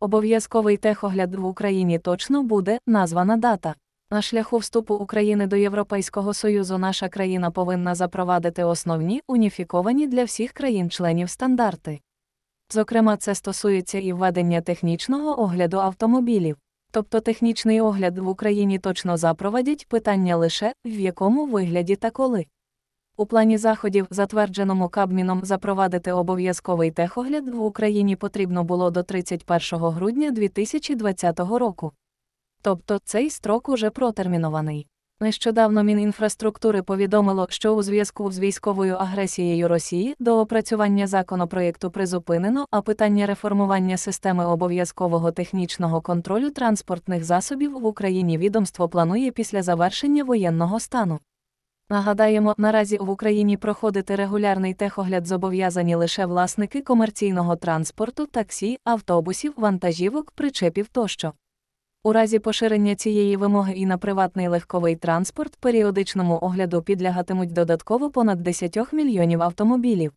Обов'язковий техогляд в Україні точно буде названа дата. На шляху вступу України до Європейського Союзу наша країна повинна запровадити основні уніфіковані для всіх країн-членів стандарти. Зокрема, це стосується і введення технічного огляду автомобілів. Тобто технічний огляд в Україні точно запровадять питання лише в якому вигляді та коли. У плані заходів, затвердженому Кабміном, запровадити обов'язковий техогляд в Україні потрібно було до 31 грудня 2020 року. Тобто цей строк уже протермінований. Нещодавно Мінінфраструктури повідомило, що у зв'язку з військовою агресією Росії до опрацювання законопроєкту призупинено, а питання реформування системи обов'язкового технічного контролю транспортних засобів в Україні відомство планує після завершення воєнного стану. Нагадаємо, наразі в Україні проходити регулярний техогляд зобов'язані лише власники комерційного транспорту, таксі, автобусів, вантажівок, причепів тощо. У разі поширення цієї вимоги і на приватний легковий транспорт періодичному огляду підлягатимуть додатково понад 10 мільйонів автомобілів.